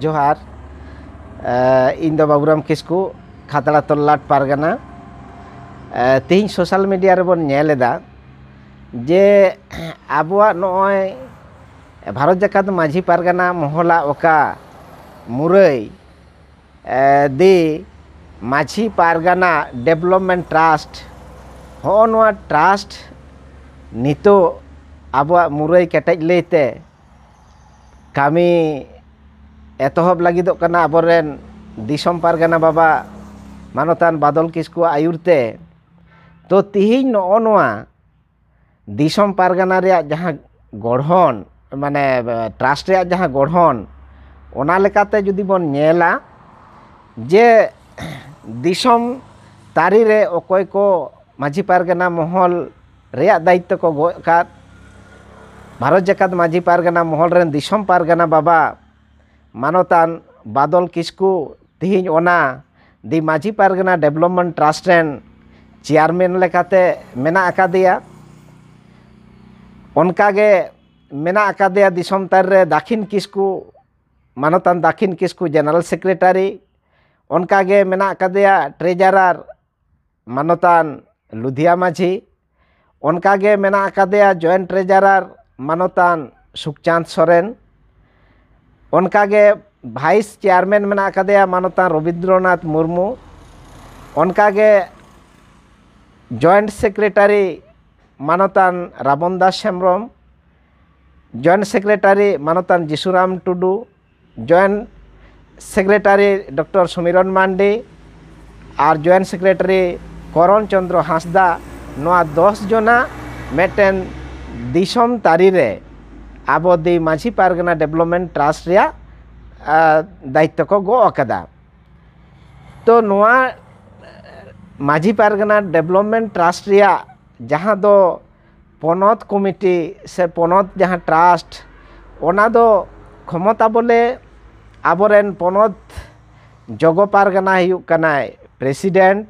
ᱡᱚᱦᱟᱨ ᱤᱧ ᱫᱚ ᱵᱟᱵᱩᱨᱟᱢ ᱠᱤᱥᱠᱩ ᱠᱷᱟᱛᱲᱟ ᱛᱚᱞᱞᱟᱴ ᱯᱟᱨᱜᱟᱱᱟ ᱛᱮᱦᱮᱧ ᱥᱳᱥᱟᱞ ᱢᱤᱰᱤᱭᱟ ᱨᱮᱵᱚᱱ ᱧᱮᱞ ᱮᱫᱟ ᱡᱮ ᱟᱵᱚᱣᱟᱜ ᱱᱚᱜᱼᱚᱭ ᱵᱷᱟᱨᱚᱛ ᱡᱟᱠᱟᱛ ᱢᱟᱺᱡᱷᱤ ᱯᱟᱨᱜᱟᱱᱟ ᱢᱚᱦᱚᱞᱟ ᱚᱠᱟ ᱢᱩᱨᱟᱹᱭ ᱫᱮ মাঝি পারগানা ডেভেলপমেন্ট ট্রাস্ট হᱚᱸ ᱱᱚᱣᱟ ট্রাস্ট ᱱᱤᱛᱚᱜ ᱟᱵᱚᱣᱟᱜ ᱢᱩᱨᱟᱹᱭ ᱠᱮᱴᱮᱡ ᱞᱟᱹᱭᱛᱮ ᱠᱟᱹᱢᱤ ᱮᱛᱚᱦᱚᱵ ᱞᱟᱹᱜᱤᱫᱚᱜ ᱠᱟᱱᱟ ᱟᱵᱚᱨᱮᱱ ᱫᱤᱥᱚᱢ ᱯᱟᱨᱜᱟᱱᱟ ᱵᱟᱵᱟ ᱢᱟᱱᱚᱛᱟᱱ ᱵᱟᱫᱚᱞ ᱠᱤᱥᱠᱩᱣᱟᱜ ᱟᱹᱭᱩᱨᱛᱮ ᱛᱚ ᱛᱤᱦᱤᱧ ᱱᱚᱜᱼᱚ ᱱᱚᱣᱟ ᱫᱤᱥᱚᱢ ᱯᱟᱨᱜᱟᱱᱟ ᱨᱮᱭᱟᱜ ᱡᱟᱦᱟᱸ ᱜᱚᱲᱦᱚᱱ ᱢᱟᱱᱮ ᱴᱨᱟᱥᱴ ᱨᱮᱭᱟᱜ ᱡᱟᱦᱟᱸ ᱜᱚᱲᱦᱚᱱ ᱚᱱᱟ ᱞᱮᱠᱟᱛᱮ ᱡᱩᱫᱤ ᱵᱚᱱ ᱧᱮᱞᱟ ᱡᱮ ᱫᱤᱥᱚᱢ ᱛᱟᱹᱨᱤᱨᱮ ᱚᱠᱚᱭ ᱠᱚ ᱢᱟᱺᱡᱷᱤ ᱯᱟᱨᱜᱟᱱᱟ ᱢᱚᱦᱚᱞ ᱨᱮᱭᱟᱜ ᱫᱟᱭᱤᱛᱛᱚ ᱠᱚ ᱜᱚᱡ ᱟᱠᱟᱫ ᱵᱷᱟᱨᱚᱛ ᱡᱟᱠᱟᱛ ᱢᱟᱺᱡᱷᱤ ᱯᱟᱨᱜᱟᱱᱟ ᱢᱚᱦᱚᱞ ᱨᱮᱱ ᱫᱤᱥᱚᱢ ᱯᱟᱨᱜᱟᱱᱟ ᱵᱟᱵᱟ manotan badol kisku tihin ona di maji pargana development trust and chairman lekate mena akadia onkage mena akadia disom tarre dakin kisku manotan dakin kisku general secretary onkage mena akadia treasurer manotan ludhia maji onkage mena akadia joint treasurer manotan sukchant soren ᱚᱱᱠᱟᱜᱮ vice chairman ᱢᱮᱱᱟᱜ ᱟᱠᱟᱫᱮᱭᱟ ᱢᱟᱱᱚᱛᱟᱱ ᱨᱚᱵᱤᱱᱫᱨᱚᱱᱟᱛᱷ ᱢᱩᱨᱢᱩ ᱚᱱᱠᱟᱜᱮ joint secretary মানতান Rabon Das Hembrom joint secretary মানতান Jishuram Tudu joint secretary doctor Samiran Mandi আর joint secretary Karan Chandra Hansda নয় দশ জনা মেটেন দিশম তারিরে ᱟᱵᱚ ᱫᱤ ᱢᱟᱺᱡᱷᱤ ᱯᱟᱨᱜᱟᱱᱟ ᱰᱮᱵᱷᱞᱚᱯᱢᱮᱱᱴ ᱴᱨᱟᱥᱴ ᱨᱮᱭᱟᱜ ᱫᱟᱭᱤᱛᱛᱚ ᱠᱚ ᱜᱚ ᱟᱠᱟᱫᱟ ᱛᱚ ᱱᱚᱣᱟ ᱢᱟᱺᱡᱷᱤ ᱯᱟᱨᱜᱟᱱᱟ ᱰᱮᱵᱷᱞᱚᱯᱢᱮᱱᱴ ᱴᱨᱟᱥᱴ ᱨᱮᱭᱟᱜ ᱡᱟᱦᱟᱸ ᱫᱚ ᱯᱚᱱᱚᱛ ᱠᱚᱢᱤᱴᱤ ᱥᱮ ᱯᱚᱱᱚᱛ ᱡᱟᱦᱟᱸ ᱴᱨᱟᱥᱴ ᱚᱱᱟ ᱫᱚ ᱠᱷᱚᱢᱚᱛᱟ ᱵᱚᱞᱮ ᱟᱵᱚᱨᱮᱱ ᱯᱚᱱᱚᱛ ᱡᱚᱜᱚ ᱯᱟᱨᱜᱟᱱᱟ ᱦᱩᱭᱩᱜ ᱠᱟᱱᱟᱭ ᱯᱨᱮᱥᱤᱰᱮᱱᱴ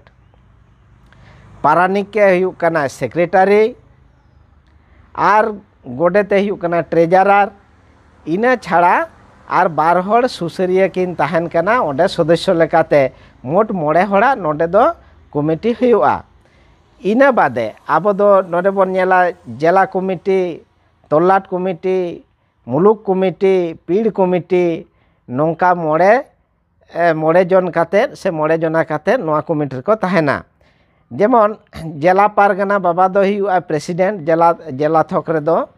ᱯᱟᱨᱟᱱᱤᱠᱮ ᱦᱩᱭᱩᱜ ᱠᱟᱱᱟᱭ ᱥᱮᱠᱨᱮᱴᱟᱨᱤ ᱟᱨ ᱜᱚᱰᱮᱛᱮ ᱦᱩᱭᱩᱜ ᱠᱟᱱᱟ ᱴᱨᱮᱡᱟᱨᱟᱨ ᱤᱱᱟᱹ ᱪᱷᱟᱲᱟ ᱟᱨ ᱵᱟᱨ ᱦᱚᱲ ᱥᱩᱥᱟᱹᱨᱤᱭᱟᱹ ᱠᱤᱱ ᱛᱟᱦᱮᱱ ᱠᱟᱱᱟ ᱚᱸᱰᱮ ᱥᱚᱫᱚᱥᱥᱚ ᱞᱮᱠᱟᱛᱮ ᱢᱳᱴ ᱢᱚᱬᱮ ᱦᱚᱲᱟᱜ ᱱᱚᱰᱮ ᱫᱚ ᱠᱚᱢᱤᱴᱤ ᱦᱩᱭᱩᱜᱼᱟ ᱤᱱᱟᱹ ᱵᱟᱫᱮ ᱟᱵᱚ ᱫᱚ ᱱᱚᱰᱮ ᱵᱚᱱ ᱧᱮᱞᱟ ᱡᱮᱞᱟ ᱠᱚᱢᱤᱴᱤ ᱛᱚᱞᱞᱟᱴ ᱠᱚᱢᱤᱴᱤ ᱢᱩᱞᱩᱠ ᱠᱚᱢᱤᱴᱤ ᱯᱤᱲ ᱠᱚᱢᱤᱴᱤ ᱱᱚᱝᱠᱟ ᱢᱚᱬᱮ ᱢᱚᱬᱮ ᱡᱚᱱ ᱠᱟᱛᱮᱫ ᱥᱮ ᱢᱚᱬᱮ ᱡᱚᱱᱟ ᱠᱟᱛᱮᱫ ᱱᱚᱣᱟ ᱠᱚᱢᱤᱴᱤ ᱨᱮᱠᱚ ᱛᱟᱦᱮᱱᱟ ᱡᱮᱢᱚᱱ ᱡᱮᱞᱟ ᱯᱟᱨᱜᱟᱱᱟ ᱵᱟᱵᱟ ᱫᱚ ᱦᱩᱭᱩᱜᱼᱟ ᱯᱨᱮᱥᱤᱰᱮᱱᱴ ᱡᱮᱞᱟ ᱡᱮᱞᱟ ᱛᱷᱚᱠ ᱨᱮᱫᱚ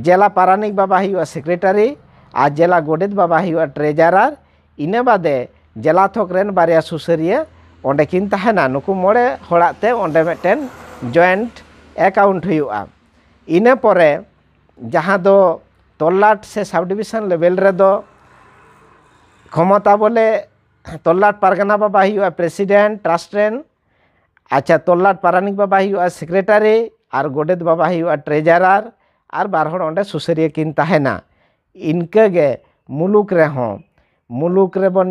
ᱡᱮᱞᱟ ᱯᱟᱨᱟᱱᱤᱠ ᱵᱟᱵᱟ ᱦᱩᱭᱩᱜᱼᱟ ᱥᱮᱠᱨᱮᱴᱟᱨᱤ ᱟᱨ ᱡᱮᱞᱟ ᱜᱚᱰᱮᱛ ᱵᱟᱵᱟ ᱦᱩᱭᱩᱜᱼᱟ ᱴᱨᱮᱡᱟᱨᱟᱨ ᱤᱱᱟᱹ ᱵᱟᱫᱮ ᱡᱮᱞᱟ ᱛᱷᱚᱠ ᱨᱮᱱ ᱵᱟᱨᱭᱟ ᱥᱩᱥᱟᱹᱨᱤᱭᱟᱹ ᱚᱸᱰᱮ ᱠᱤᱱ ᱛᱟᱦᱮᱱᱟ ᱱᱩᱠᱩ ᱢᱚᱬᱮ ᱦᱚᱲᱟᱜ ᱛᱮ ᱚᱸᱰᱮ ᱢᱤᱫᱴᱮᱱ ᱡᱚᱭᱮᱱᱴ ᱮᱠᱟᱣᱩᱱᱴ ᱦᱩᱭᱩᱜᱼᱟ ᱤᱱᱟᱹ ᱯᱚᱨᱮ ᱡᱟᱦᱟᱸ ᱫᱚ ᱛᱚᱞᱞᱟᱴ ᱥᱮ ᱥᱟᱵ ᱰᱤᱵᱷᱤᱥᱚᱱ ᱞᱮᱵᱮᱞ ᱨᱮᱫᱚ ᱠᱷᱚᱢᱚᱛᱟ ᱵᱚᱞᱮ ᱛᱚᱞᱞᱟᱴ ᱯᱟᱨᱜᱟᱱᱟ ᱵᱟᱵᱟ ᱦᱩᱭᱩᱜᱼᱟ ᱯᱨᱮᱥᱤᱰᱮᱱᱴ ᱴᱨᱟᱥᱴ ᱨᱮᱱ अच्छा तोलाट पारानिक बाबा हुआ सेक्रेटारी और गोडेद बाबा हुआ ट्रेजारार और बारहड़ अंडे सुसरिया इनका मुलुक रहा मुलुक रेबा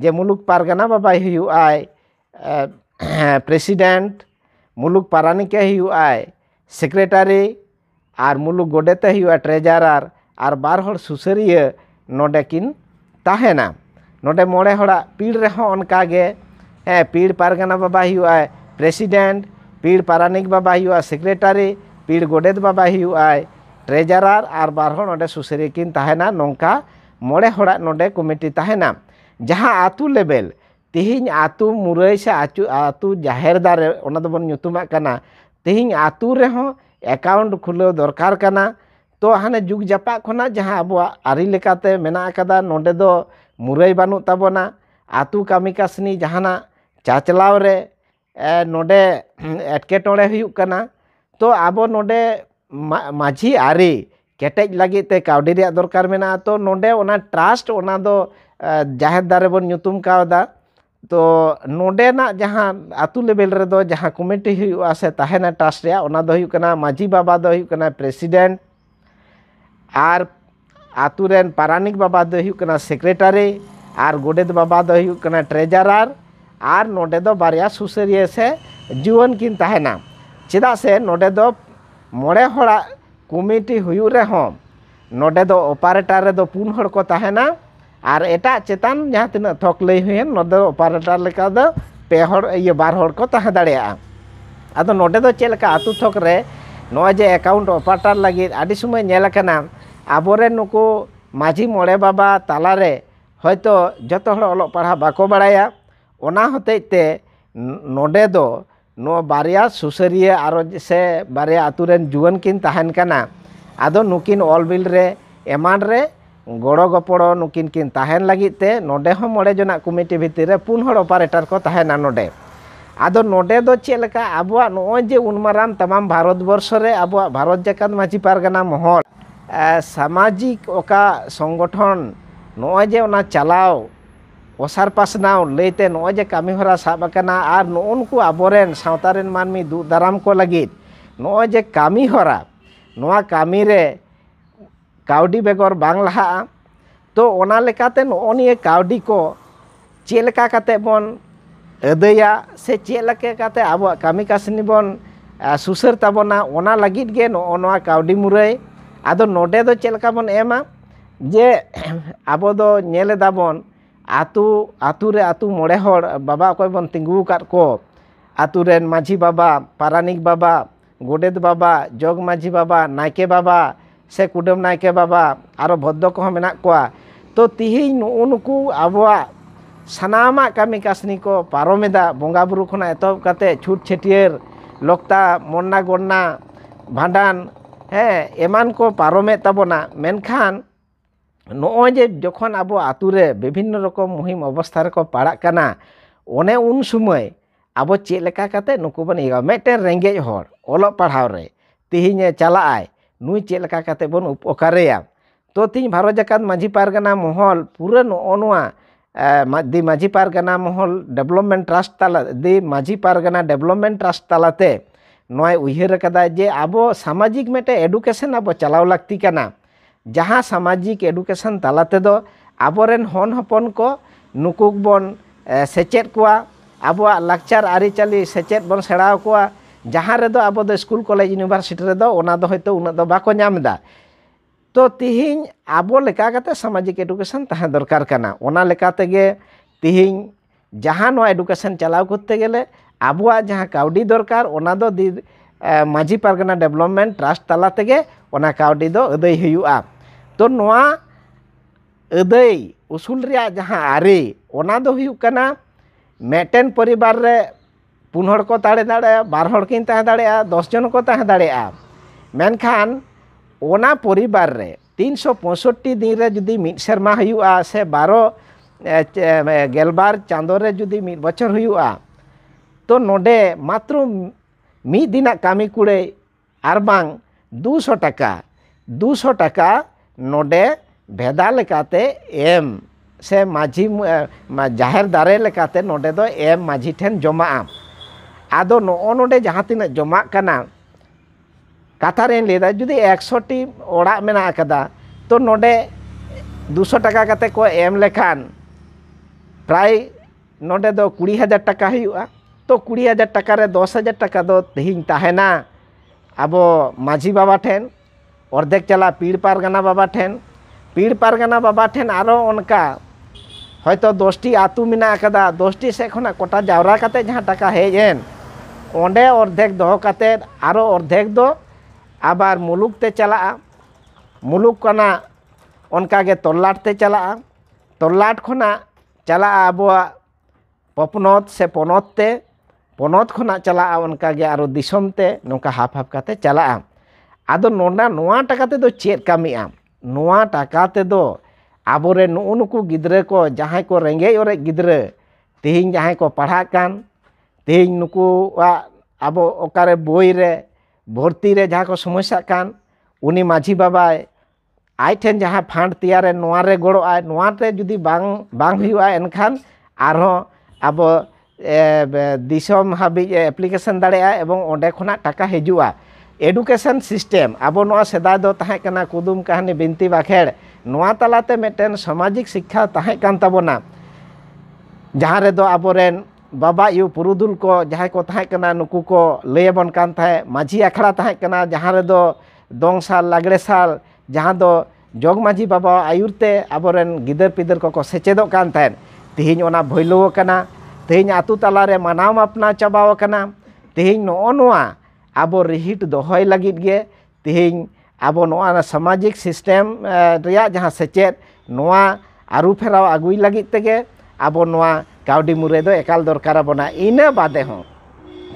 जे मुलुक पारगाना बाबा हुआ प्रेसिडेंट मुलुक पारानिके हुआ सेक्रेटारी और मुलुक गोडे हुआ ट्रेजारार और बारहड़ सुसरिया नोडे किन नोडे मोड़े होड़ा रहे रहा अनका गे पीड़ पारगाना बाबा हुआ प्रेसिडेंट पीड़ पारानिक बाबा हुआ सेक्रेटारी पीड़ गोडेत बाबा हुआ ट्रेजारार और बारहों नोडे तहना नौका मोड़े होड़ा नोडे कमिटी तहना जहाँ आतु लेवल तेहन आतु मुरई से आचु आतु जाहिर दारे ओना दबन तेहन आतु रेहो एकाउंट खुलो दरकार तो हाने जुग जापा खना जहाँ अब आरी लेकाते मेना कदा नोडे दो मुरई बानू तबना आतु कामी कासनी जहाना ᱪᱟᱪᱞᱟᱣ ᱨᱮ ᱱᱚᱰᱮ ᱮᱴᱠᱮᱴᱚᱬᱮ ᱦᱩᱭᱩᱜ ᱠᱟᱱᱟ ᱛᱚ ᱟᱵᱚ ᱱᱚᱰᱮ ᱢᱟᱺᱡᱷᱤ ᱟᱹᱨᱤ ᱠᱮᱴᱮᱡ ᱞᱟᱹᱜᱤᱫ ᱛᱮ ᱠᱟᱹᱣᱰᱤ ᱨᱮᱭᱟᱜ ᱫᱚᱨᱠᱟᱨ ᱢᱮᱱᱟᱜᱼᱟ ᱛᱚ ᱱᱚᱰᱮ ᱚᱱᱟ ᱴᱨᱟᱥᱴ ᱚᱱᱟ ᱫᱚ ᱡᱟᱦᱮᱨ ᱫᱟᱨᱮ ᱵᱚᱱ ᱧᱩᱛᱩᱢ ᱠᱟᱣᱫᱟ ᱛᱚ ᱱᱚᱰᱮᱱᱟᱜ ᱡᱟᱦᱟᱸ ᱟᱛᱳ ᱞᱮᱵᱮᱞ ᱨᱮᱫᱚ ᱡᱟᱦᱟᱸ ᱠᱚᱢᱤᱴᱤ ᱦᱩᱭᱩᱜᱼᱟ ᱥᱮ ᱛᱟᱦᱮᱱᱟ ᱴᱨᱟᱥᱴ ᱨᱮᱭᱟᱜ ᱚᱱᱟ ᱫᱚ ᱦᱩᱭᱩᱜ ᱠᱟᱱᱟ ᱢᱟᱺᱡᱷᱤ ᱵᱟᱵᱟ ᱫᱚ ᱦᱩᱭᱩᱜ ᱠᱟᱱᱟ ᱯᱨᱮᱥᱤᱰᱮᱱᱴ ᱟᱨ ᱟᱛᱳ ᱨᱮᱱ ᱯᱟᱨᱟᱱᱤᱠ ᱵᱟᱵᱟ ᱫᱚᱭ ᱦᱩᱭᱩᱜ ᱠᱟᱱᱟ ᱥᱮᱠᱨᱮᱴᱟᱨᱤ ᱟᱨ ᱜᱚᱰᱮᱛ ᱵᱟᱵᱟ ᱫᱚᱭ ᱦᱩᱭᱩᱜ ᱠᱟᱱᱟ ᱴᱨᱮᱡᱟᱨᱟᱨ ᱟᱨ ᱱᱚᱰᱮ ᱫᱚ ᱵᱟᱨᱭᱟ ᱥᱩᱥᱟᱹᱨᱤᱭᱟᱹ ᱥᱮ ᱡᱩᱣᱟᱹᱱ ᱠᱤᱱ ᱛᱟᱦᱮᱱᱟ ᱪᱮᱫᱟᱜ ᱥᱮ ᱱᱚᱰᱮ ᱫᱚ ᱢᱚᱬᱮ ᱦᱚᱲᱟᱜ ᱠᱚᱢᱤᱴᱤ ᱦᱩᱭᱩᱜ ᱨᱮᱦᱚᱸ ᱱᱚᱰᱮ ᱫᱚ ᱚᱯᱟᱨᱮᱴᱟᱨ ᱨᱮᱫᱚ ᱯᱩᱱ ᱦᱚᱲ ᱠᱚ ᱛᱟᱦᱮᱱᱟ ᱟᱨ ᱮᱴᱟᱜ ᱪᱮᱛᱟᱱ ᱡᱟᱦᱟᱸ ᱛᱤᱱᱟᱹᱜ ᱛᱷᱚᱠ ᱞᱟᱹᱭ ᱦᱩᱭᱮᱱ ᱱᱚᱰᱮ ᱫᱚ ᱚᱯᱟᱨᱮᱴᱟᱨ ᱞᱮᱠᱟ ᱫᱚ ᱯᱮ ᱦᱚᱲ ᱤᱭᱟᱹ ᱵᱟᱨ ᱦᱚᱲ ᱠᱚ ᱛᱟᱦᱮᱸ ᱫᱟᱲᱮᱭᱟᱜᱼᱟ ᱟᱫᱚ ᱱᱚᱰᱮ ᱫᱚ ᱪᱮᱫ ᱞᱮᱠᱟ ᱟᱛᱳ ᱛᱷᱚᱠ ᱨᱮ ᱱᱚᱜᱼᱚᱭ ᱡᱮ ᱮᱠᱟᱣᱩᱱᱴ ᱚᱯᱟᱨᱮᱴᱟᱨ ᱞᱟᱹᱜᱤᱫ ᱟᱹᱰᱤ ᱥᱚᱢᱚᱭ ᱧᱮᱞ ᱟᱠᱟᱱᱟ ᱟᱵᱚᱨᱮᱱ ᱱᱩᱠᱩ ᱢᱟᱺᱡᱷᱤ ᱢᱚᱬᱮ ᱵᱟᱵᱟ ᱛᱟᱞᱟᱨᱮ ᱦᱚᱭᱛᱳ ᱡᱚᱛᱚ ᱦᱚᱲ ᱚᱞᱚᱜ ᱯᱟᱲᱦᱟᱜ ᱵᱟᱠᱚ ᱵᱟᱲᱟᱭᱟ ᱚᱱᱟ ᱦᱚᱛᱮᱡ ᱛᱮ ᱱᱚᱰᱮ ᱫᱚ ᱱᱚᱣᱟ ᱵᱟᱨᱭᱟ ᱥᱩᱥᱟᱹᱨᱤᱭᱟᱹ ᱟᱨᱚ ᱥᱮ ᱵᱟᱨᱭᱟ ᱟᱛᱳ ᱨᱮᱱ ᱡᱩᱣᱟᱹᱱ ᱠᱤᱱ ᱛᱟᱦᱮᱱ ᱠᱟᱱᱟ ᱟᱫᱚ ᱱᱩᱠᱤᱱ ᱚᱞ ᱵᱤᱞ ᱨᱮ ᱮᱢᱟᱱ ᱨᱮ ᱜᱚᱲᱚ ᱜᱚᱯᱚᱲᱚ ᱱᱩᱠᱤᱱ ᱠᱤᱱ ᱛᱟᱦᱮᱱ ᱞᱟᱹᱜᱤᱫ ᱛᱮ ᱱᱚᱰᱮ ᱦᱚᱸ ᱢᱚᱬᱮ ᱡᱚᱱᱟᱜ ᱠᱚᱢᱤᱴᱤ ᱵᱷᱤᱛᱤᱨ ᱨᱮ ᱯᱩᱱ ᱦᱚᱲ ᱚᱯᱟᱨᱮᱴᱟᱨ ᱠᱚ ᱛᱟᱦᱮᱱᱟ ᱱᱚᱰᱮ ᱟᱫᱚ ᱱᱚᱰᱮ ᱫᱚ ᱪᱮᱫ ᱞᱮᱠᱟ ᱟᱵᱚᱣᱟᱜ ᱱᱚᱜᱼᱚᱭ ᱡᱮ ᱩᱱᱢᱟᱨᱟᱝ ᱛᱟᱢᱟᱢ ᱵᱷᱟᱨᱚᱛ ᱵᱚᱨᱥᱚ ᱨᱮ ᱟᱵᱚᱣᱟᱜ ᱵᱷᱟᱨᱚᱛ ᱡᱟᱠᱟᱛ ᱢᱟᱹᱡᱷᱤ ᱯᱟᱨᱜᱟᱱᱟ ᱢᱚᱦᱚᱞ ᱥᱟᱢᱟᱡᱤᱠ ᱚᱠᱟ ᱥᱚᱝᱜᱚᱴᱷᱚᱱ ᱱᱚᱜᱼᱚᱭ ᱡᱮ ᱚᱱᱟ ᱪᱟᱞᱟᱣ ᱚᱥᱟᱨ ᱯᱟᱥᱱᱟᱣ ᱞᱟᱹᱭᱛᱮ ᱱᱚᱜᱼᱚᱭ ᱡᱮ ᱠᱟᱹᱢᱤ ᱦᱚᱨᱟ ᱥᱟᱵ ᱟᱠᱟᱱᱟ ᱟᱨ ᱱᱩᱜᱼᱩ ᱱᱩᱠᱩ ᱟᱵᱚᱨᱮᱱ ᱥᱟᱶᱛᱟ ᱨᱮᱱ ᱢᱟᱹᱱᱢᱤ ᱫᱩᱜ ᱫᱟᱨᱟᱢ ᱠᱚ ᱞᱟᱹᱜᱤᱫ ᱱᱚᱜᱼᱚᱭ ᱡᱮ ᱠᱟᱹᱢᱤ ᱦᱚᱨᱟ ᱱᱚᱣᱟ ᱠᱟᱹᱢᱤ ᱨᱮ ᱠᱟᱹᱣᱰᱤ ᱵᱮᱜᱚᱨ ᱵᱟᱝ ᱞᱟᱦᱟᱜᱼᱟ ᱛᱚ ᱚᱱᱟ ᱞᱮᱠᱟᱛᱮ ᱱᱚᱜᱼᱚ ᱱᱤᱭᱟᱹ ᱠᱟᱹᱣᱰᱤ ᱠᱚ ᱪᱮᱫ ᱞᱮᱠᱟ ᱠᱟᱛᱮ ᱵᱚᱱ ᱟᱹᱫᱟᱹᱭᱟ ᱥᱮ ᱪᱮᱫ ᱞᱮᱠᱟ ᱠᱟᱛᱮ ᱟᱵᱚᱣᱟᱜ ᱠᱟᱹᱢᱤ ᱠᱟᱹᱥᱱᱤ ᱵᱚᱱ ᱥᱩᱥᱟᱹᱨ ᱛᱟᱵᱚᱱᱟ ᱚᱱᱟ ᱞᱟᱹᱜᱤᱫ ᱜᱮ ᱱᱚᱜᱼᱚ ᱱᱚᱣᱟ ᱠᱟᱹᱣᱰᱤ ᱢᱩᱨᱟᱹᱭ ᱟᱫᱚ ᱱᱚᱰᱮ ᱫᱚ ᱪᱮᱫ ᱞᱮᱠᱟ ᱵᱚᱱ ᱮᱢᱟ ᱡᱮ ᱟᱵᱚ ᱫᱚ ᱧᱮᱞ ᱮᱫᱟᱵᱚᱱ ᱟᱛᱩ ᱟᱛᱩ ᱨᱮ ᱟᱛᱩ ᱢᱚᱬᱮ ᱦᱚᱲ ᱵᱟᱵᱟ ᱚᱠᱚᱭ ᱵᱚᱱ ᱛᱤᱸᱜᱩ ᱟᱠᱟᱫ ᱠᱚ ᱟᱛᱩ ᱨᱮᱱ ᱢᱟᱺᱡᱷᱤ ᱵᱟᱵᱟ ᱯᱟᱨᱟᱱᱤᱠ ᱵᱟᱵᱟ ᱜᱚᱰᱮᱛ ᱵᱟᱵᱟ ᱡᱚᱜᱽ ᱢᱟᱺᱡᱷᱤ ᱵᱟᱵᱟ ᱱᱟᱭᱠᱮ bᱟᱵᱟ ᱥᱮ ᱠᱩᱰᱟᱹᱢ ᱱᱟᱭᱠᱮ ᱵᱟᱵᱟ ᱟᱨᱚ ᱵᱷᱚᱫᱽᱫᱚ ᱠᱚᱦᱚᱸ ᱢᱮᱱᱟᱜ ᱠᱚᱣᱟ ᱛᱚ ᱛᱤᱦᱤᱧ ᱱᱩᱜᱼᱩ ᱱᱩᱠᱩ ᱟᱵᱚᱣᱟᱜ ᱥᱟᱱᱟᱢᱟᱜ ᱠᱟᱹᱢᱤ ᱠᱟᱹᱥᱱᱤ ᱠᱚ ᱯᱟᱨᱚᱢᱮᱫᱟ ᱵᱚᱸᱜᱟ ᱵᱩᱨᱩ ᱠᱷᱚᱱᱟᱜ ᱮᱛᱚᱦᱚᱵ ᱠᱟᱛᱮᱫ ᱪᱷᱩᱸᱛ ᱪᱷᱟᱹᱴᱭᱟᱹᱨ ᱞᱚᱠᱛᱟ ᱢᱚᱱᱱᱟ ᱜᱚᱱᱱᱟ ᱵᱷᱟᱸᱰᱟᱱ ᱦᱮᱸ ᱮᱢᱟᱱ ᱠᱚ ᱯᱟᱨᱚᱢᱮᱫ ᱛᱟᱵᱚᱱᱟ ᱢᱮᱱᱠᱷᱟᱱ ᱱᱚᱜᱼᱚᱭ ᱡᱮ ᱡᱚᱠᱷᱚᱱ ᱟᱵᱚ ᱟᱛᱳ ᱨᱮ ᱵᱤᱵᱷᱤᱱᱱᱚ ᱨᱚᱠᱚᱢ ᱢᱩᱦᱤᱢ ᱚᱵᱚᱥᱛᱷᱟ ᱨᱮᱠᱚ ᱯᱟᱲᱟᱜ ᱠᱟᱱᱟ ᱚᱱᱮ ᱩᱱ ᱥᱚᱢᱚᱭ ᱟᱵᱚ ᱪᱮᱫ ᱞᱮᱠᱟ ᱠᱟᱛᱮᱫ ᱱᱩᱠᱩ ᱵᱚᱱ ᱤᱭᱟᱹ ᱢᱤᱫᱴᱮᱱ ᱨᱮᱸᱜᱮᱡ ᱦᱚᱲ ᱚᱞᱚᱜ ᱯᱟᱲᱦᱟᱣ ᱨᱮ ᱛᱤᱦᱤᱧᱮ ᱪᱟᱞᱟᱜ ᱟᱭ ᱱᱩᱭ ᱪᱮᱫ ᱞᱮᱠᱟ ᱠᱟᱛᱮᱫ ᱵᱚᱱ ᱩᱯᱚᱠᱟᱨᱮᱭᱟ ᱛᱚ ᱛᱤᱦᱤᱧ ᱵᱷᱟᱨᱚᱛ ᱡᱟᱠᱟᱛ ᱢᱟᱺᱡᱷᱤ ᱯᱟᱨᱜᱟᱱᱟ ᱢᱚᱦᱚᱞ ᱯᱩᱨᱟᱹ ᱱᱚᱜᱼᱚ ᱱᱚᱣᱟ ᱫᱤ ᱢᱟᱺᱡᱷᱤ ᱯᱟᱨᱜᱟᱱᱟ ᱢᱚᱦᱚᱞ ᱰᱮᱵᱷᱞᱚᱯᱢᱮᱱᱴ ᱴᱨᱟᱥᱴ ᱛᱟᱞᱟ ᱫᱤ ᱢᱟᱺᱡᱷᱤ ᱯᱟᱨᱜᱟᱱᱟ ᱰᱮᱵᱷᱞᱚᱯᱢᱮᱱᱴ ᱴᱨᱟᱥᱴ ᱛᱟᱞᱟᱛᱮ ᱱᱚᱣᱟᱭ ᱩᱭᱦᱟᱹᱨ ᱟᱠᱟᱫᱟ ᱡᱮ ᱟᱵᱚ ᱥᱟᱢᱟᱡᱤᱠ ᱢᱤᱫᱴᱮᱱ ᱮᱰᱩᱠᱮᱥᱚᱱ ᱟᱵᱚ ᱪᱟᱞᱟᱣ ᱞᱟᱹᱠᱛᱤ ᱠᱟᱱᱟ ᱡᱟᱦᱟᱸ ᱥᱟᱢᱟᱡᱤᱠ ᱮᱰᱩᱠᱮᱥᱚᱱ ᱛᱟᱞᱟ ᱛᱮᱫᱚ ᱟᱵᱚᱨᱮᱱ ᱦᱚᱱ ᱦᱚᱯᱚᱱ ᱠᱚ ᱱᱩᱠᱩ ᱵᱚᱱ ᱥᱮᱪᱮᱫ ᱠᱚᱣᱟ ᱟᱵᱚᱣᱟᱜ ᱞᱟᱠᱪᱟᱨ ᱟᱹᱨᱤᱪᱟᱹᱞᱤ ᱥᱮᱪᱮᱫ ᱵᱚᱱ ᱥᱮᱬᱟ ᱟᱠᱚᱣᱟ ᱡᱟᱦᱟᱸ ᱨᱮᱫᱚ ᱟᱵᱚ ᱫᱚ ᱥᱠᱩᱞ ᱠᱚᱞᱮᱡᱽ ᱤᱭᱩᱱᱤᱵᱷᱟᱨᱥᱤᱴᱤ ᱨᱮᱫᱚ ᱚᱱᱟ ᱫᱚ ᱦᱚᱭᱛᱳ ᱩᱱᱟᱹᱜ ᱫᱚ ᱵᱟᱠᱚ ᱧᱟᱢ ᱮᱫᱟ ᱛᱚ ᱛᱤᱦᱤᱧ ᱟᱵᱚ ᱞᱮᱠᱟ ᱠᱟᱛᱮ ᱥᱟᱢᱟᱡᱤᱠ ᱮᱰᱩᱠᱮᱥᱚᱱ ᱛᱟᱦᱮᱸ ᱫᱚᱨᱠᱟর ᱠᱟᱱᱟ ᱚᱱᱟ ᱞᱮᱠᱟ ᱛᱮᱜᱮ ᱛᱤᱦᱤᱧ ᱡᱟᱦᱟᱸ ᱱᱚᱣᱟ ᱮᱰᱩᱠᱮᱥᱚᱱ ᱪᱟᱞᱟᱣ ᱠᱚᱨᱛᱮ ᱜᱮᱞᱮ ᱟᱵᱚᱣᱟᱜ ᱡᱟᱦᱟᱸ ᱠᱟᱹᱣᱰᱤ ᱫᱚᱨᱠᱟᱨ ᱚᱱᱟ ᱫᱚ ᱢᱟᱺᱡᱷᱤ ᱯᱟᱨᱜᱟᱱᱟ ᱰᱮᱵᱷᱞᱚᱯᱢᱮᱱᱴ ᱴᱨᱟᱥᱴ ᱛᱟᱞᱟ ᱛᱮᱜᱮ ᱚᱱᱟ ᱠᱟᱹᱣᱰᱤ ᱫᱚ ᱟᱹᱫᱟᱹᱭ ᱦᱩᱭᱩᱜᱼᱟ ᱛᱚ ᱱᱚᱣᱟ ᱟᱹᱫᱟᱹᱭ ᱩᱥᱩᱞ ᱨᱮᱭᱟᱜ ᱡᱟᱦᱟᱸ ᱟᱨᱮ ᱚᱱᱟ ᱫᱚ ᱦᱩᱭᱩᱜ ᱠᱟᱱᱟ ᱢᱤᱫᱴᱮᱱ ᱯᱚᱨᱤᱵᱟᱨ ᱨᱮ ᱯᱩᱱ ᱦᱚᱲ ᱠᱚ ᱛᱟᱦᱮᱸ ᱫᱟᱲᱮᱭᱟᱜᱼᱟ ᱵᱟᱨ ᱦᱚᱲ ᱠᱤᱱ ᱛᱟᱦᱮᱸ ᱫᱟᱲᱮᱭᱟᱜᱼᱟ ᱫᱚᱥ ᱡᱚᱱ ᱠᱚ ᱛᱟᱦᱮᱸ ᱫᱟᱲᱮᱭᱟᱜᱼᱟ ᱢᱮᱱᱠᱷᱟᱱ ᱚᱱᱟ ᱯᱚᱨᱤᱵᱟᱨ ᱨᱮ ᱛᱤᱱᱥᱚ ᱯᱚᱸᱭᱥᱚᱴᱴᱤ ᱫᱤᱱ ᱨᱮ ᱡᱩᱫᱤ ᱢᱤᱫ ᱥᱮᱨᱢᱟ ᱦᱩᱭᱩᱜᱼᱟ ᱥᱮ ᱵᱟᱨᱚ ᱜᱮᱞᱵᱟᱨ ᱪᱟᱸᱫᱳ ᱨᱮ ᱡᱩᱫᱤ ᱢᱤᱫ ᱵᱚᱪᱷᱚᱨ ᱦᱩᱭᱩᱜᱼᱟ ᱛᱚ ᱱᱚᱰᱮ ᱢᱟᱛᱨᱚ ᱢᱤᱫ ᱫᱤᱱᱟᱜ ᱠᱟᱹᱢᱤ ᱠᱩᱲᱟᱹᱭ ᱟᱨ ᱵᱟᱝ ᱫᱩᱥᱚ ᱴᱟᱠᱟ ᱫᱩᱥᱚ ᱴᱟᱠᱟ नोडे भेदा लेकाते एम से माझी जाहिर दारे लेकाते नोडे दो एम माझी ठेन जमा आदो नो नोडे जहां तिना जमा कना कथा रेन लेदा जुदी 100 टी ओडा मेना कदा तो नोडे 200 टका कते को एम लेखान प्राय नोडे दो हजार टका हुआ तो 20000 टका रे 10000 टका दो तिहिं ताहेना अबो माझी बाबा ठेन ᱚᱨᱫᱷᱮᱠ ᱪᱟᱞᱟᱜᱼᱟ ᱯᱤᱲ ᱯᱟᱨᱜᱟᱱᱟ ᱵᱟᱵᱟ ᱴᱷᱮᱱ ᱯᱤᱲ ᱯᱟᱨᱜᱟᱱᱟ ᱵᱟᱵᱟ ᱴᱷᱮᱱ ᱟᱨᱚ ᱚᱱᱠᱟ ᱦᱚᱭᱛᱚ ᱫᱚᱥᱴᱤ ᱟᱛᱩ ᱢᱮᱱᱟᱜ ᱟᱠᱟᱫᱟ ᱫᱚᱥᱴᱤ ᱥᱮᱫ ᱠᱷᱚᱱᱟᱜ ᱠᱚᱴᱟ ᱡᱟᱣᱨᱟ ᱠᱟᱛᱮᱫ ᱡᱟᱦᱟᱸ ᱴᱟᱠᱟ ᱦᱮᱡ ᱮᱱ ᱚᱸᱰᱮ ᱚᱨᱫᱷᱮᱠ ᱫᱚᱦᱚ ᱠᱟᱛᱮᱫ ᱟᱨᱚ ᱚᱨᱫᱷᱮᱠ ᱫᱚ ᱟᱵᱟᱨ ᱢᱩᱞᱩᱠ ᱛᱮ ᱪᱟᱞᱟᱜᱼᱟ ᱢᱩᱞᱩᱠ ᱠᱷᱚᱱᱟᱜ ᱚᱱᱠᱟᱜᱮ ᱛᱚᱞᱞᱟᱴ ᱛᱮ ᱪᱟᱞᱟᱜᱼᱟ ᱛᱚᱞᱞᱟᱴ ᱠᱷᱚᱱᱟᱜ ᱪᱟᱞᱟᱜᱼᱟ ᱟᱵᱚᱣᱟᱜ ᱯᱚᱯᱚᱱᱚᱛ ᱥᱮ ᱯᱚᱱᱚᱛ ᱛᱮ ᱯᱚᱱᱚᱛ ᱠᱷᱚᱱᱟᱜ ᱪᱟᱞᱟᱜᱼᱟ ᱚᱱᱠᱟᱜᱮ ᱟᱨᱚ ᱫᱤᱥᱚᱢ ᱛᱮ ᱱᱚᱝᱠᱟ ᱦᱟᱯ ᱦᱟᱯ ᱠᱟᱛᱮ ᱪᱟᱞᱟᱜᱼᱟ ᱟᱫᱚ ᱱᱚᱰᱟ ᱱᱚᱣᱟ ᱴᱟᱠᱟ ᱛᱮᱫᱚ ᱪᱮᱫ ᱠᱟᱹᱢᱤᱜᱼᱟ ᱱᱚᱣᱟ ᱴᱟᱠᱟ ᱛᱮᱫᱚ ᱟᱵᱚᱨᱮᱱ ᱱᱩᱜᱼᱩ ᱱᱩᱠᱩ ᱜᱤᱫᱽᱨᱟᱹ ᱠᱚ ᱡᱟᱦᱟᱸᱭ ᱠᱚ ᱨᱮᱸᱜᱮᱡ ᱚᱨᱮᱡ ᱜᱤᱫᱽᱨᱟᱹ ᱛᱮᱦᱮᱧ ᱡᱟᱦᱟᱸᱭ ᱠᱚ ᱯᱟᱲᱦᱟᱜ ᱠᱟᱱ ᱛᱮᱦᱮᱧ ᱱᱩᱠᱩᱣᱟᱜ ᱟᱵᱚ ᱚᱠᱟᱨᱮ ᱵᱳᱭ ᱨᱮ ᱵᱷᱚᱨᱛᱤ ᱨᱮ ᱡᱟᱦᱟᱸ ᱠᱚ ᱥᱚᱢᱚᱥᱥᱟᱜ ᱠᱟᱱ ᱩᱱᱤ ᱢᱟᱺᱡᱷᱤ ᱵᱟᱵᱟᱭ ᱟᱡ ᱴᱷᱮᱱ ᱡᱟᱦᱟᱸ ᱯᱷᱟᱸᱰ ᱛᱮᱭᱟᱨᱮ ᱱᱚᱣᱟᱨᱮ ᱜᱚᱲᱚᱜᱼᱟᱭ ᱱᱚᱣᱟᱛᱮ ᱡᱩᱫᱤ ᱵᱟᱝ ᱵᱟᱝ ᱦᱩᱭᱩᱜᱼᱟ ᱮᱱᱠᱷᱟᱱ ᱟᱨᱦᱚᱸ ᱟᱵᱚ ᱫᱤᱥᱚᱢ ᱦᱟᱹᱵᱤᱡ ᱮ ᱮᱯᱞᱤᱠᱮᱥᱚᱱ ᱫᱟᱲᱮᱭᱟᱜᱼᱟ ᱮᱵᱚᱝ ᱚᱸᱰᱮ ᱠᱷᱚᱱᱟᱜ ᱴᱟᱠᱟ ᱦᱤᱡᱩᱜᱼᱟ एडुकेशन सिसटेम अब सदा दो कुदुम कहानी बिनती बाखेड़ तलाते मेटन सामाजिक शिक्षा तहकान तबना जहाँ रेदो आबोरेन बाबा यू पुरुदुल को जहाँ को तहकना को लैबन कान थाए माझी अखड़ा जहाँ रेदो दोंग साल लगड़े साल जहाँ दो जोग बाबा आयुरते अब गिदर पिदर को को सेचेदो कान थाएन तेहिन ओना आतु तलारे मनाव अपना चबाव कना तेहिन ᱟᱵᱚ ᱨᱤᱦᱤᱴ ᱫᱚᱦᱚᱭ ᱞᱟᱹᱜᱤᱫ ᱜᱮ ᱛᱤᱦᱤᱧ ᱟᱵᱚ ᱱᱚᱣᱟ ᱥᱟᱢᱟᱡᱤᱠ ᱥᱤᱥᱴᱮᱢ ᱨᱮᱭᱟᱜ ᱡᱟᱦᱟᱸ ᱥᱮᱪᱮᱫ ᱱᱚᱣᱟ ᱟᱹᱨᱩᱯᱷᱮᱨᱟᱣ ᱟᱹᱜᱩᱭ ᱞᱟᱹᱜᱤᱫ ᱛᱮᱜᱮ ᱟᱵᱚ ᱱᱚᱣᱟ ᱠᱟᱹᱣᱰᱤ ᱢᱩᱨᱟᱹᱭ ᱫᱚ ᱮᱠᱟᱞ ᱫᱚᱨᱠᱟᱨ ᱟᱵᱚᱱᱟ ᱤᱱᱟᱹ ᱵᱟᱫᱮ ᱦᱚᱸ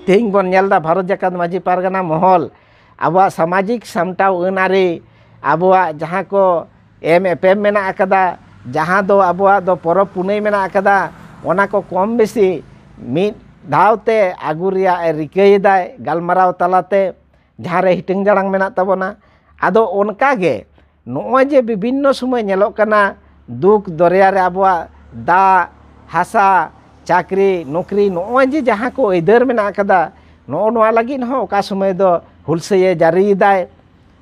ᱛᱤᱦᱤᱧ ᱵᱚᱱ ᱧᱮᱞᱫᱟ ᱵᱷᱟᱨᱚᱛ ᱡᱟᱠᱟᱛ ᱢᱟᱹᱡᱷᱤ ᱯᱟᱨᱜᱟᱱᱟ ᱢᱚᱦᱚᱞ ᱟᱵᱚᱣᱟᱜ ᱥᱟᱢᱟᱡᱤᱠ ᱥᱟᱢᱴᱟᱣ ᱟᱹᱱ ᱟᱹᱨᱤ ᱟᱵᱚᱣᱟᱜ ᱡᱟᱦᱟᱸ ᱠᱚ ᱮᱢ ᱮᱯᱮᱢ ᱢᱮᱱᱟᱜ ᱟᱠᱟᱫᱟ ᱡᱟᱦᱟᱸ ᱫᱚ ᱟᱵᱚᱣᱟᱜ ᱫᱚ ᱯᱚᱨᱚᱵᱽ ᱯᱩᱱᱟᱹᱭ ᱢᱮᱱᱟᱜ ᱟᱠᱟᱫᱟ ᱚᱱᱟ ᱠᱚ ᱠᱚᱢ ᱵᱮᱥᱤ ᱢᱤᱫ ᱫᱷᱟᱣᱛᱮ ᱟᱹᱜᱩ ᱨᱮᱭᱟᱜ ᱮ ᱨᱤᱠᱟᱹᱭᱮᱫᱟᱭ ᱜᱟᱞᱢᱟᱨᱟᱣ ᱛᱟᱞᱟᱛᱮ ᱡᱟᱦᱟᱸ ᱨᱮ ᱦᱤᱴᱤᱝ ᱡᱟᱲᱟᱝ ᱢᱮᱱᱟᱜ ᱛᱟᱵᱚᱱᱟ ᱟᱫᱚ ᱚᱱᱠᱟᱜᱮ ᱱᱚᱜᱼᱚᱭ ᱡᱮ ᱵᱤᱵᱷᱤᱱᱱᱚ ᱥᱚᱢᱚᱭ ᱧᱮᱞᱚᱜ ᱠᱟᱱᱟ ᱫᱩᱠ ᱫᱚᱨᱭᱟ ᱨᱮ ᱟᱵᱚᱣᱟᱜ ᱫᱟᱜ ᱦᱟᱥᱟ ᱪᱟᱹᱠᱨᱤ ᱱᱚᱠᱨᱤ ᱱᱚᱜᱼᱚᱭ ᱡᱮ ᱡᱟᱦᱟᱸ ᱠᱚ ᱟᱹᱭᱫᱟᱹᱨ ᱢᱮᱱᱟᱜ ᱟᱠᱟᱫᱟ ᱱᱚᱜᱼᱚ ᱱᱚᱣᱟ ᱞᱟᱹᱜᱤᱫ ᱦᱚᱸ ᱚᱠᱟ ᱥᱚᱢᱚᱭ ᱫᱚ ᱦᱩᱞᱥᱟᱹᱭᱮ ᱡᱟᱹᱨᱤᱭᱮᱫᱟᱭ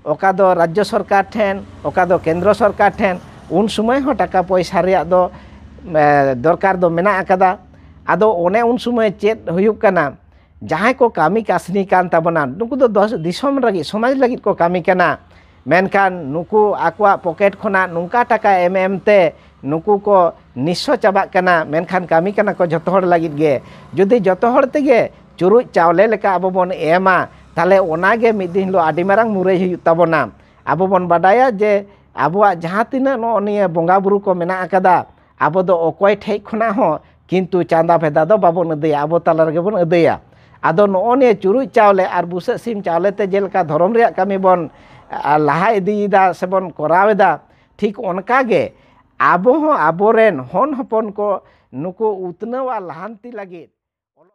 ᱚᱠᱟ ᱫᱚ ᱨᱟᱡᱽᱡᱚ ᱥᱚᱨᱠᱟᱨ ᱴᱷᱮᱱ ᱚᱠᱟ ᱫᱚ ᱠᱮᱱᱫᱨᱚ ᱥᱚᱨᱠᱟᱨ ᱴᱷᱮᱱ ᱩᱱ ᱥᱚᱢᱚᱭ ᱦᱚᱸ ᱴᱟᱠᱟ ᱯᱚᱭᱥᱟ ᱨᱮᱭᱟᱜ ᱫᱚ ᱫᱚᱨᱠᱟᱨ ᱫᱚ ᱢᱮᱱᱟᱜ ᱟᱠᱟᱫᱟ ᱟᱫᱚ ᱚᱱᱮ ᱩᱱ ᱥᱚᱢᱚᱭ ᱪᱮᱫ ᱦᱩᱭᱩᱜ ᱠᱟᱱᱟ ᱡᱟᱦᱟᱸᱭ ᱠᱚ ᱠᱟᱹᱢᱤ ᱠᱟᱹᱥᱱᱤ ᱠᱟᱱ ᱛᱟᱵᱚᱱᱟ ᱱᱩᱠᱩ ᱫᱚ ᱫᱤᱥᱚᱢ ᱞᱟᱹᱜᱤᱫ ᱥᱚᱢᱟᱡᱽ ᱞᱟᱹᱜᱤᱫ ᱠᱚ ᱠᱟᱹᱢᱤ ᱠᱟᱱᱟ ᱢᱮᱱᱠᱷᱟᱱ ᱱᱩᱠᱩ ᱟᱠᱚᱣᱟᱜ ᱯᱚᱠᱮᱴ ᱠᱷᱚᱱᱟᱜ ᱱᱚᱝᱠᱟ ᱴᱟᱠᱟ ᱮᱢ ᱮᱢᱛᱮ ᱱᱩᱠᱩ ᱠᱚ ᱱᱤᱥᱥᱚ ᱪᱟᱵᱟᱜ ᱠᱟᱱᱟ ᱢᱮᱱᱠᱷᱟᱱ ᱠᱟᱹᱢᱤ ᱠᱟᱱᱟ ᱠᱚ ᱡᱚᱛᱚ ᱦᱚᱲ ᱞᱟᱹᱜᱤᱫ ᱜᱮ ᱡᱩᱫᱤ ᱡᱚᱛᱚ ᱦᱚᱲ ᱛᱮᱜᱮ ᱪᱩᱨᱩᱡ ᱪᱟᱣᱞᱮ ᱞᱮᱠᱟ ᱟᱵᱚ ᱵᱚᱱ ᱮᱢᱟ ᱛᱟᱦᱚᱞᱮ ᱚᱱᱟᱜᱮ ᱢᱤᱫ ᱫᱤᱱ ᱦᱤᱞᱳᱜ ᱟᱹᱰᱤ ᱢᱟᱨᱟᱝ ᱢᱩᱨᱟᱹᱭ ᱦᱩᱭᱩᱜ ᱛᱟᱵᱚᱱᱟ ᱟᱵᱚ ᱵᱚᱱ ᱵᱟᱰᱟᱭᱟ ᱡᱮ ᱟᱵᱚᱣᱟᱜ ᱡᱟᱦᱟᱸ ᱛᱤᱱᱟᱹᱜ ᱱᱚᱜᱼᱚ ᱱᱤᱭᱟᱹ ᱵᱚᱸᱜᱟᱼᱵᱩᱨᱩ ᱠᱚ ᱢᱮᱱᱟᱜ ᱟᱠᱟᱫᱟ ᱟᱵᱚ ᱫᱚ ᱚᱠᱚᱭ ᱴᱷᱮᱡ ᱠᱷᱚᱱᱟᱜ ᱦᱚᱸ ᱠᱤᱱᱛᱩ ᱪᱟᱸᱫᱟ ᱵᱷᱮᱫᱟ ᱫᱚ ᱵᱟᱵᱚᱱ ᱟᱹᱫᱟᱹᱭᱟ ᱟᱵᱚ ᱛᱟᱞᱟ ᱨᱮᱜᱮ ᱵᱚᱱ ᱟᱹᱫᱟᱹᱭᱟ ᱟᱫᱚ ᱱᱚᱜᱼᱚ ᱱᱤᱭᱟᱹ ᱪᱩᱨᱩᱡ ᱪᱟᱣᱞᱮ ᱟᱨ ᱵᱩᱥᱟᱹᱜ ᱥᱤᱢ ᱪᱟᱣᱞᱮ ᱛᱮ ᱡᱮᱞᱮᱠᱟ ᱫᱷᱚᱨᱚᱢ ᱨᱮᱭᱟᱜ ᱠᱟᱹᱢᱤ ᱵᱚᱱ ᱞᱟᱦᱟ ᱤᱫᱤᱭᱮᱫᱟ ᱥᱮᱵᱚᱱ ᱠᱚᱨᱟᱣ ᱮᱫᱟ ᱴᱷᱤᱠ ᱚᱱᱠᱟᱜᱮ ᱟᱵᱚ ᱦᱚᱸ ᱟᱵᱚᱨᱮᱱ ᱦᱚᱱ ᱦᱚᱯᱚᱱ ᱠᱚ ᱱᱩᱠᱩ ᱩᱛᱱᱟᱹᱣ ᱟᱨ ᱞᱟᱦᱟᱱᱛᱤ ᱞᱟᱹᱜᱤᱫ